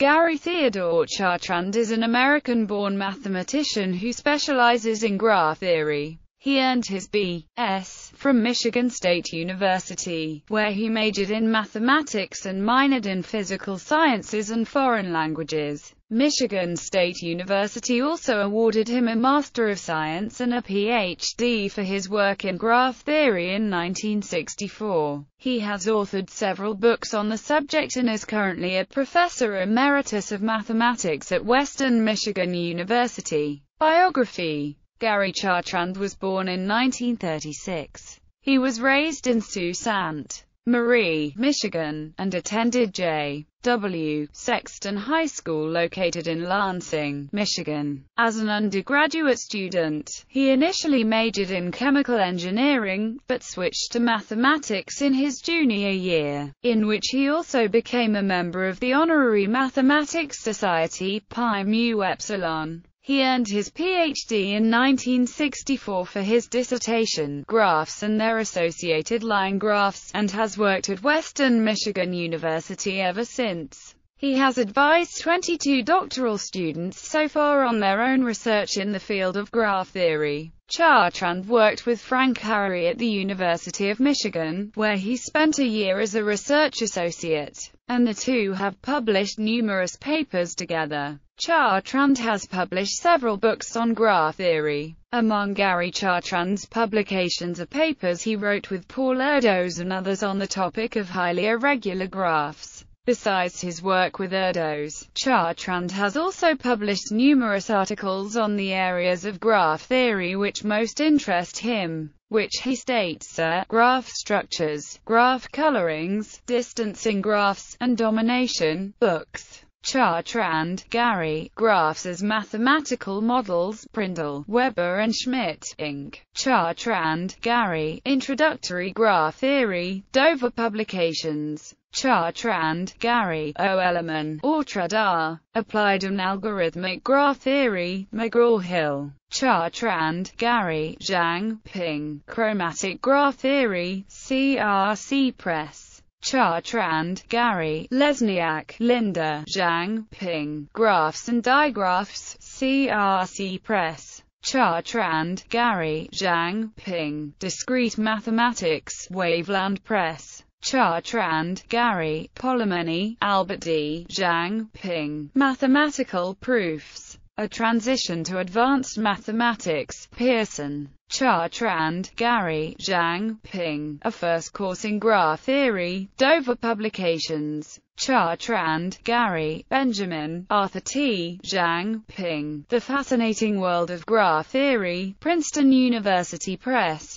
Gary Theodore Chartrand is an American-born mathematician who specializes in graph theory. He earned his B.S. from Michigan State University, where he majored in mathematics and minored in physical sciences and foreign languages. Michigan State University also awarded him a Master of Science and a Ph.D. for his work in graph theory in 1964. He has authored several books on the subject and is currently a Professor Emeritus of Mathematics at Western Michigan University. Biography Gary Chartrand was born in 1936. He was raised in Sault Ste. Marie, Michigan, and attended J. W. Sexton High School located in Lansing, Michigan. As an undergraduate student, he initially majored in chemical engineering, but switched to mathematics in his junior year, in which he also became a member of the Honorary Mathematics Society Pi Mu Epsilon. He earned his PhD in 1964 for his dissertation, Graphs and Their Associated Line Graphs, and has worked at Western Michigan University ever since. He has advised 22 doctoral students so far on their own research in the field of graph theory. Chartrand worked with Frank Harry at the University of Michigan, where he spent a year as a research associate and the two have published numerous papers together. Chartrand has published several books on graph theory. Among Gary Chartrand's publications are papers he wrote with Paul Erdos and others on the topic of highly irregular graphs. Besides his work with Erdos, Chartrand has also published numerous articles on the areas of graph theory which most interest him which he states are graph structures, graph colorings, distancing graphs, and domination books. Chartrand, Gary, graphs as mathematical models, Prindle, Weber and Schmidt, Inc., Chartrand, Gary, Introductory Graph Theory, Dover Publications, Chartrand, Gary, O. Ellerman, Ortrud R., Applied and Algorithmic Graph Theory, McGraw-Hill, Chartrand, Gary, Zhang, Ping, Chromatic Graph Theory, CRC Press. Chartrand, Gary, Lesniak, Linda, Zhang, Ping, Graphs and Digraphs, CRC Press. Chartrand, Gary, Zhang, Ping, Discrete Mathematics, Waveland Press. Chartrand, Gary, Polymony, Albert D. Zhang, Ping, Mathematical Proofs. A transition to advanced mathematics, Pearson, Chartrand, Gary, Zhang, Ping, a first course in graph theory, Dover Publications, Chartrand, Gary, Benjamin, Arthur T. Zhang, Ping, The Fascinating World of Graph Theory, Princeton University Press.